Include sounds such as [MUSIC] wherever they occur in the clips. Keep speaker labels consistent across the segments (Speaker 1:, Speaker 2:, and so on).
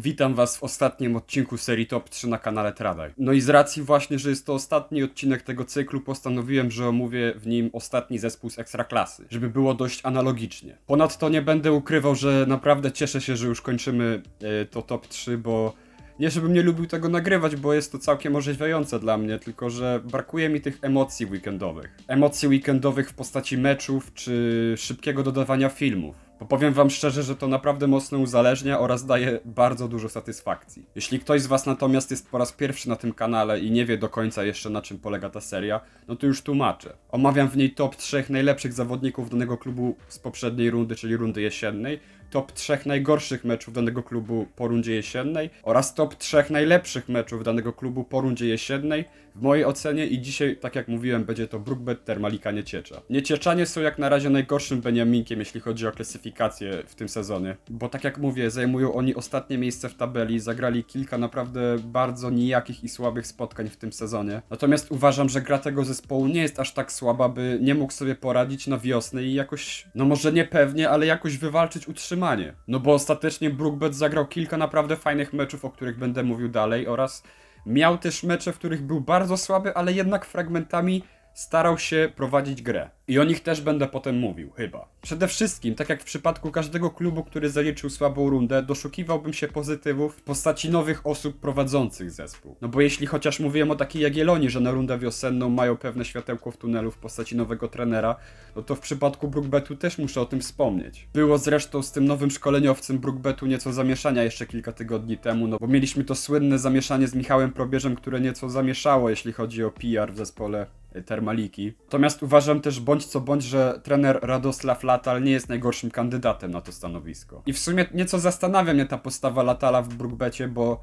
Speaker 1: Witam Was w ostatnim odcinku serii Top 3 na kanale Tradaj. No i z racji właśnie, że jest to ostatni odcinek tego cyklu, postanowiłem, że omówię w nim ostatni zespół z Ekstraklasy, żeby było dość analogicznie. Ponadto nie będę ukrywał, że naprawdę cieszę się, że już kończymy yy, to Top 3, bo nie żebym nie lubił tego nagrywać, bo jest to całkiem orzeźwiające dla mnie, tylko że brakuje mi tych emocji weekendowych. Emocji weekendowych w postaci meczów czy szybkiego dodawania filmów. Bo powiem wam szczerze, że to naprawdę mocno uzależnia oraz daje bardzo dużo satysfakcji. Jeśli ktoś z was natomiast jest po raz pierwszy na tym kanale i nie wie do końca jeszcze na czym polega ta seria, no to już tłumaczę. Omawiam w niej top 3 najlepszych zawodników danego klubu z poprzedniej rundy, czyli rundy jesiennej top 3 najgorszych meczów danego klubu po rundzie jesiennej oraz top 3 najlepszych meczów danego klubu po rundzie jesiennej w mojej ocenie i dzisiaj, tak jak mówiłem, będzie to Brookbet Termalika Nieciecza. Niecieczanie są jak na razie najgorszym beniaminkiem, jeśli chodzi o klasyfikację w tym sezonie, bo tak jak mówię, zajmują oni ostatnie miejsce w tabeli, zagrali kilka naprawdę bardzo nijakich i słabych spotkań w tym sezonie. Natomiast uważam, że gra tego zespołu nie jest aż tak słaba, by nie mógł sobie poradzić na wiosnę i jakoś, no może nie pewnie, ale jakoś wywalczyć utrzymanie utrzymanie. No bo ostatecznie Brookbet zagrał kilka naprawdę fajnych meczów, o których będę mówił dalej oraz miał też mecze, w których był bardzo słaby, ale jednak fragmentami starał się prowadzić grę. I o nich też będę potem mówił, chyba. Przede wszystkim, tak jak w przypadku każdego klubu, który zaliczył słabą rundę, doszukiwałbym się pozytywów w postaci nowych osób prowadzących zespół. No bo jeśli chociaż mówiłem o takiej Jagiellonii, że na rundę wiosenną mają pewne światełko w tunelu w postaci nowego trenera, no to w przypadku Brookbetu też muszę o tym wspomnieć. Było zresztą z tym nowym szkoleniowcem Brookbetu nieco zamieszania jeszcze kilka tygodni temu, no bo mieliśmy to słynne zamieszanie z Michałem Probierzem, które nieco zamieszało, jeśli chodzi o PR w zespole Termaliki. Natomiast uważam też bądź co bądź, że trener Radosław Latal nie jest najgorszym kandydatem na to stanowisko. I w sumie nieco zastanawia mnie ta postawa Latala w Brugbecie, bo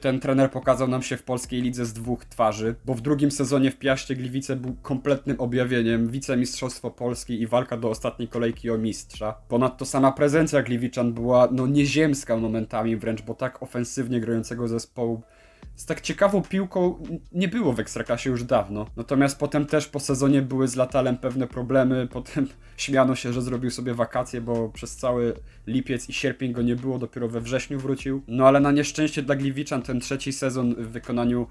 Speaker 1: ten trener pokazał nam się w polskiej lidze z dwóch twarzy, bo w drugim sezonie w Piaście Gliwice był kompletnym objawieniem, wicemistrzostwo Polski i walka do ostatniej kolejki o mistrza. Ponadto sama prezencja Gliwiczan była no nieziemska momentami wręcz, bo tak ofensywnie grającego zespołu z tak ciekawą piłką nie było w Ekstraklasie już dawno. Natomiast potem też po sezonie były z Latalem pewne problemy, potem [LAUGHS] śmiano się, że zrobił sobie wakacje, bo przez cały lipiec i sierpień go nie było, dopiero we wrześniu wrócił. No ale na nieszczęście dla Gliwiczan ten trzeci sezon w wykonaniu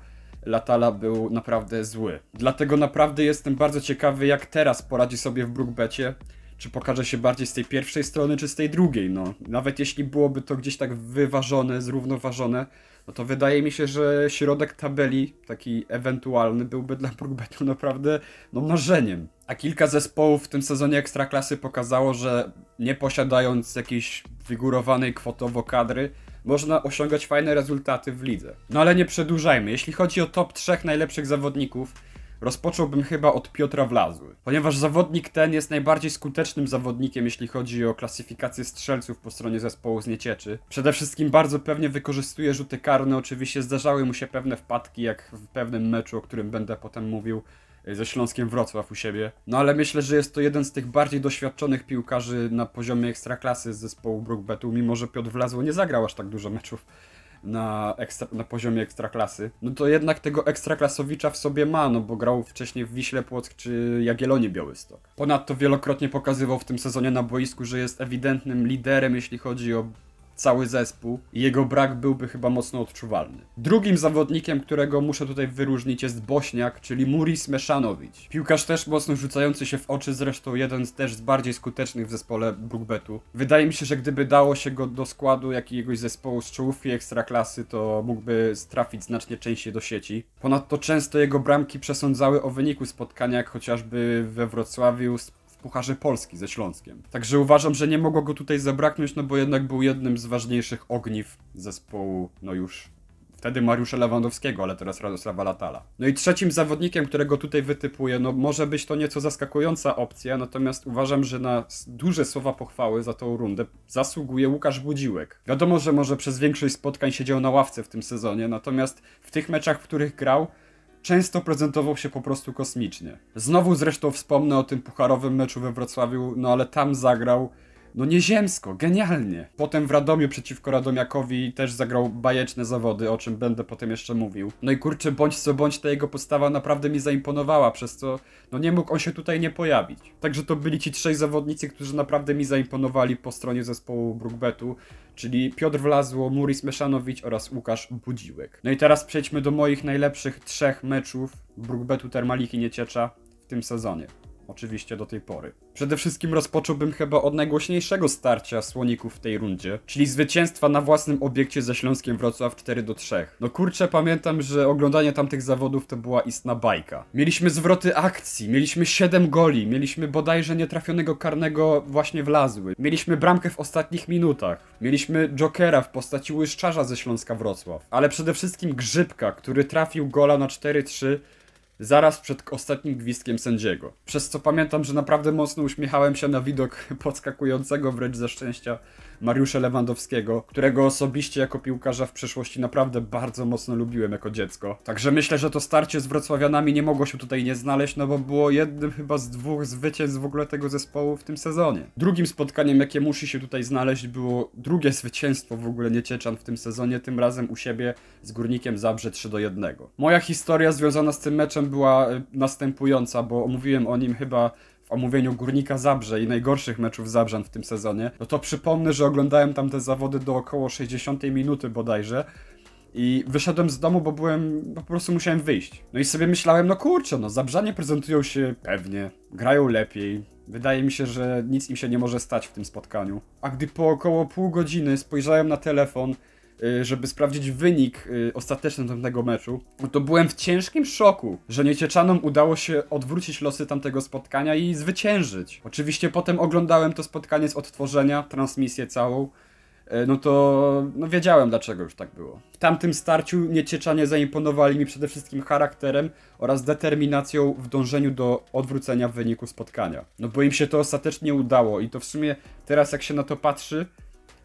Speaker 1: Latala był naprawdę zły. Dlatego naprawdę jestem bardzo ciekawy, jak teraz poradzi sobie w Brookbecie czy pokaże się bardziej z tej pierwszej strony, czy z tej drugiej, no. Nawet jeśli byłoby to gdzieś tak wyważone, zrównoważone, no to wydaje mi się, że środek tabeli, taki ewentualny, byłby dla Brookbetu naprawdę no, marzeniem. A kilka zespołów w tym sezonie Ekstraklasy pokazało, że nie posiadając jakiejś figurowanej kwotowo kadry, można osiągać fajne rezultaty w lidze. No ale nie przedłużajmy. Jeśli chodzi o top 3 najlepszych zawodników, rozpocząłbym chyba od Piotra Wlazły, ponieważ zawodnik ten jest najbardziej skutecznym zawodnikiem, jeśli chodzi o klasyfikację strzelców po stronie zespołu z Niecieczy. Przede wszystkim bardzo pewnie wykorzystuje rzuty karne, oczywiście zdarzały mu się pewne wpadki, jak w pewnym meczu, o którym będę potem mówił, e, ze Śląskiem Wrocław u siebie. No ale myślę, że jest to jeden z tych bardziej doświadczonych piłkarzy na poziomie ekstraklasy z zespołu Brookbetu, mimo że Piotr Wlazło nie zagrał aż tak dużo meczów na, ekstra, na poziomie ekstraklasy, no to jednak tego ekstraklasowicza w sobie ma, no bo grał wcześniej w Wiśle Płock czy Jagiellonie Białystok. Ponadto wielokrotnie pokazywał w tym sezonie na boisku, że jest ewidentnym liderem, jeśli chodzi o cały zespół i jego brak byłby chyba mocno odczuwalny. Drugim zawodnikiem, którego muszę tutaj wyróżnić jest Bośniak, czyli Muris Meszanowicz. Piłkarz też mocno rzucający się w oczy, zresztą jeden z też z bardziej skutecznych w zespole Brookbetu. Wydaje mi się, że gdyby dało się go do składu jakiegoś zespołu z czołówki ekstraklasy, to mógłby trafić znacznie częściej do sieci. Ponadto często jego bramki przesądzały o wyniku spotkania, jak chociażby we Wrocławiu Pucharze Polski ze Śląskiem. Także uważam, że nie mogło go tutaj zabraknąć, no bo jednak był jednym z ważniejszych ogniw zespołu, no już wtedy Mariusza Lewandowskiego, ale teraz Radosława Latala. No i trzecim zawodnikiem, którego tutaj wytypuję, no może być to nieco zaskakująca opcja, natomiast uważam, że na duże słowa pochwały za tą rundę zasługuje Łukasz Budziłek. Wiadomo, że może przez większość spotkań siedział na ławce w tym sezonie, natomiast w tych meczach, w których grał, często prezentował się po prostu kosmicznie. Znowu zresztą wspomnę o tym pucharowym meczu we Wrocławiu, no ale tam zagrał no nieziemsko, genialnie. Potem w Radomiu przeciwko Radomiakowi też zagrał bajeczne zawody, o czym będę potem jeszcze mówił. No i kurczę, bądź co bądź, ta jego postawa naprawdę mi zaimponowała, przez co no nie mógł on się tutaj nie pojawić. Także to byli ci trzej zawodnicy, którzy naprawdę mi zaimponowali po stronie zespołu Brookbetu, czyli Piotr Wlazło, Muris Meszanowicz oraz Łukasz Budziłek. No i teraz przejdźmy do moich najlepszych trzech meczów Brookbetu Termaliki Nieciecza w tym sezonie oczywiście do tej pory. Przede wszystkim rozpocząłbym chyba od najgłośniejszego starcia słoników w tej rundzie, czyli zwycięstwa na własnym obiekcie ze Śląskiem Wrocław 4 do 3. No kurczę, pamiętam, że oglądanie tamtych zawodów to była istna bajka. Mieliśmy zwroty akcji, mieliśmy 7 goli, mieliśmy bodajże nietrafionego karnego właśnie w Lazły, mieliśmy bramkę w ostatnich minutach, mieliśmy Jokera w postaci łyszczarza ze Śląska Wrocław, ale przede wszystkim Grzybka, który trafił gola na 4-3 zaraz przed ostatnim gwizdkiem sędziego. Przez co pamiętam, że naprawdę mocno uśmiechałem się na widok [LAUGHS] podskakującego wręcz ze szczęścia Mariusza Lewandowskiego, którego osobiście jako piłkarza w przeszłości naprawdę bardzo mocno lubiłem jako dziecko. Także myślę, że to starcie z Wrocławianami nie mogło się tutaj nie znaleźć, no bo było jednym chyba z dwóch zwycięstw w ogóle tego zespołu w tym sezonie. Drugim spotkaniem, jakie musi się tutaj znaleźć, było drugie zwycięstwo w ogóle Niecieczan w tym sezonie, tym razem u siebie z Górnikiem Zabrze 3 do 1. Moja historia związana z tym meczem była e, następująca, bo mówiłem o nim chyba w omówieniu Górnika Zabrze i najgorszych meczów Zabrzan w tym sezonie, no to przypomnę, że oglądałem tam te zawody do około 60 minuty bodajże i wyszedłem z domu, bo byłem, po prostu musiałem wyjść. No i sobie myślałem, no kurczę, no Zabrzanie prezentują się pewnie, grają lepiej, wydaje mi się, że nic im się nie może stać w tym spotkaniu. A gdy po około pół godziny spojrzałem na telefon, Y, żeby sprawdzić wynik y, ostateczny tamtego meczu, to byłem w ciężkim szoku, że niecieczanom udało się odwrócić losy tamtego spotkania i zwyciężyć. Oczywiście potem oglądałem to spotkanie z odtworzenia, transmisję całą y, no to no wiedziałem dlaczego już tak było. W tamtym starciu niecieczanie zaimponowali mi przede wszystkim charakterem oraz determinacją w dążeniu do odwrócenia wyniku spotkania. No bo im się to ostatecznie udało i to w sumie teraz jak się na to patrzy,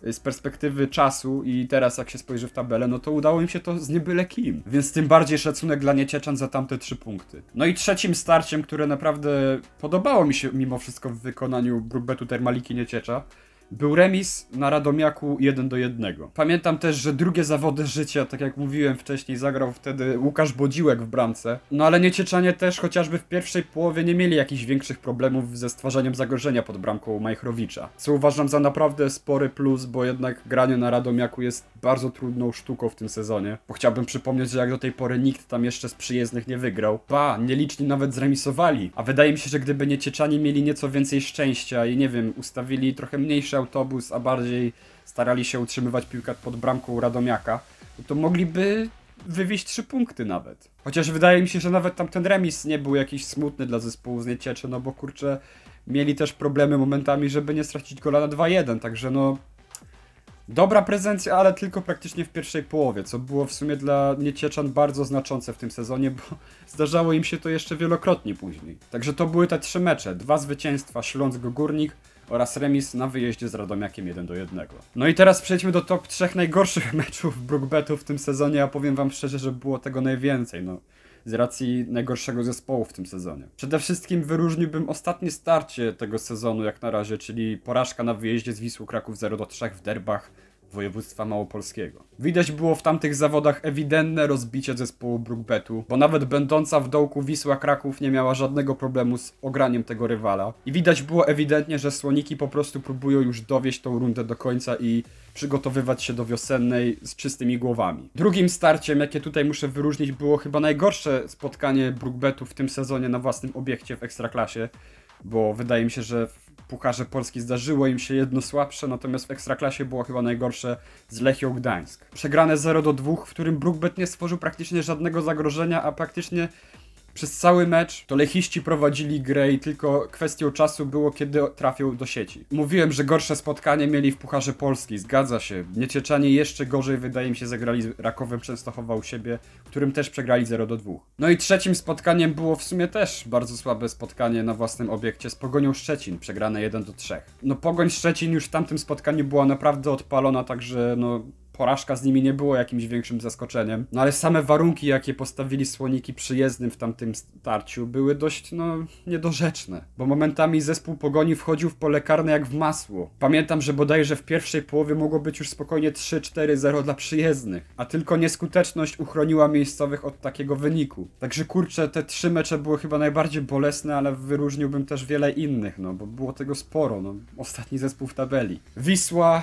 Speaker 1: z perspektywy czasu i teraz jak się spojrzy w tabelę, no to udało im się to z niebyle kim. Więc tym bardziej szacunek dla Niecieczan za tamte trzy punkty. No i trzecim starciem, które naprawdę podobało mi się mimo wszystko w wykonaniu Brookbetu Termaliki Nieciecza, był remis na Radomiaku 1 do 1. Pamiętam też, że drugie zawody życia, tak jak mówiłem wcześniej, zagrał wtedy Łukasz Bodziłek w bramce. No ale Niecieczanie też chociażby w pierwszej połowie nie mieli jakichś większych problemów ze stwarzaniem zagrożenia pod bramką Majchrowicza. Co uważam za naprawdę spory plus, bo jednak granie na Radomiaku jest bardzo trudną sztuką w tym sezonie. Bo chciałbym przypomnieć, że jak do tej pory nikt tam jeszcze z przyjezdnych nie wygrał. Ba, nieliczni nawet zremisowali. A wydaje mi się, że gdyby Niecieczanie mieli nieco więcej szczęścia i nie wiem, ustawili trochę mniejsze autobus, a bardziej starali się utrzymywać piłkę pod bramką Radomiaka, no to mogliby wywieźć trzy punkty nawet. Chociaż wydaje mi się, że nawet tamten remis nie był jakiś smutny dla zespołu z Niecieczy, no bo kurczę, mieli też problemy momentami, żeby nie stracić gola na 2-1, także no dobra prezencja, ale tylko praktycznie w pierwszej połowie, co było w sumie dla Niecieczan bardzo znaczące w tym sezonie, bo [LAUGHS] zdarzało im się to jeszcze wielokrotnie później. Także to były te trzy mecze, dwa zwycięstwa Śląsk-Górnik, oraz remis na wyjeździe z Radomiakiem 1 do 1. No i teraz przejdźmy do top 3 najgorszych [LAUGHS] meczów Brookbetu w tym sezonie, a powiem wam szczerze, że było tego najwięcej, no z racji najgorszego zespołu w tym sezonie. Przede wszystkim wyróżniłbym ostatnie starcie tego sezonu jak na razie, czyli porażka na wyjeździe z Wisłu Kraków 0 do 3 w derbach województwa małopolskiego. Widać było w tamtych zawodach ewidentne rozbicie zespołu Brookbetu, bo nawet będąca w dołku Wisła Kraków nie miała żadnego problemu z ograniem tego rywala. I widać było ewidentnie, że Słoniki po prostu próbują już dowieść tą rundę do końca i przygotowywać się do wiosennej z czystymi głowami. Drugim starciem, jakie tutaj muszę wyróżnić, było chyba najgorsze spotkanie Brookbetu w tym sezonie na własnym obiekcie w Ekstraklasie, bo wydaje mi się, że Pucharze Polski zdarzyło im się jedno słabsze, natomiast w Ekstraklasie było chyba najgorsze z Lechią Gdańsk. Przegrane 0 do 2, w którym Brookbet nie stworzył praktycznie żadnego zagrożenia, a praktycznie przez cały mecz to lechiści prowadzili grę i tylko kwestią czasu było, kiedy trafią do sieci. Mówiłem, że gorsze spotkanie mieli w Pucharze Polski, zgadza się. Niecieczanie jeszcze gorzej, wydaje mi się, zagrali z Rakowem Częstochowa u siebie, którym też przegrali 0 do 2. No i trzecim spotkaniem było w sumie też bardzo słabe spotkanie na własnym obiekcie z Pogonią Szczecin, przegrane 1 do 3. No Pogoń Szczecin już w tamtym spotkaniu była naprawdę odpalona, także no porażka z nimi nie było jakimś większym zaskoczeniem. No ale same warunki, jakie postawili słoniki przyjezdnym w tamtym starciu, były dość, no, niedorzeczne. Bo momentami zespół pogoni wchodził w pole karne jak w masło. Pamiętam, że bodajże w pierwszej połowie mogło być już spokojnie 3-4-0 dla przyjezdnych, a tylko nieskuteczność uchroniła miejscowych od takiego wyniku. Także kurczę, te trzy mecze były chyba najbardziej bolesne, ale wyróżniłbym też wiele innych, no, bo było tego sporo, no. Ostatni zespół w tabeli. Wisła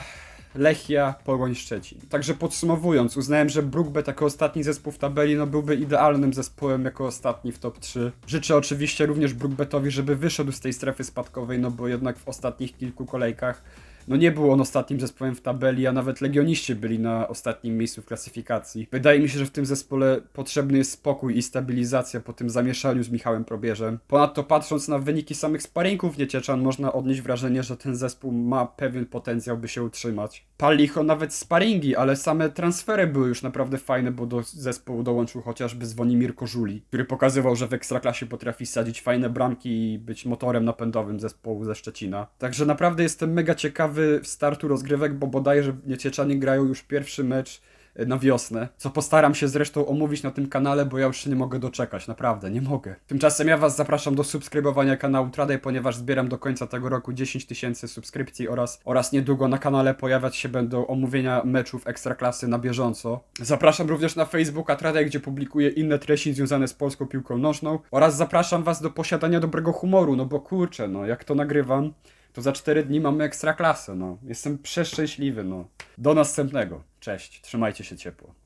Speaker 1: Lechia, Pogoń Szczecin. Także podsumowując, uznałem, że Brookbet jako ostatni zespół w tabeli no byłby idealnym zespołem jako ostatni w top 3. Życzę oczywiście również Brookbetowi, żeby wyszedł z tej strefy spadkowej, no bo jednak w ostatnich kilku kolejkach no nie był on ostatnim zespołem w tabeli, a nawet legioniści byli na ostatnim miejscu w klasyfikacji. Wydaje mi się, że w tym zespole potrzebny jest spokój i stabilizacja po tym zamieszaniu z Michałem Probierzem. Ponadto patrząc na wyniki samych sparingów Niecieczan, można odnieść wrażenie, że ten zespół ma pewien potencjał, by się utrzymać. Palicho nawet sparingi, ale same transfery były już naprawdę fajne, bo do zespołu dołączył chociażby Zwonimir Kożuli, który pokazywał, że w Ekstraklasie potrafi sadzić fajne bramki i być motorem napędowym zespołu ze Szczecina. Także naprawdę jestem mega ciekawy, w startu rozgrywek, bo bodajże Niecieczanie grają już pierwszy mecz e, na wiosnę, co postaram się zresztą omówić na tym kanale, bo ja już się nie mogę doczekać, naprawdę, nie mogę. Tymczasem ja was zapraszam do subskrybowania kanału Traday, ponieważ zbieram do końca tego roku 10 tysięcy subskrypcji oraz, oraz niedługo na kanale pojawiać się będą omówienia meczów Ekstraklasy na bieżąco. Zapraszam również na Facebooka Traday, gdzie publikuję inne treści związane z polską piłką nożną oraz zapraszam was do posiadania dobrego humoru, no bo kurczę, no jak to nagrywam to za 4 dni mamy ekstra klasę, no. Jestem przeszczęśliwy, no. Do następnego. Cześć, trzymajcie się ciepło.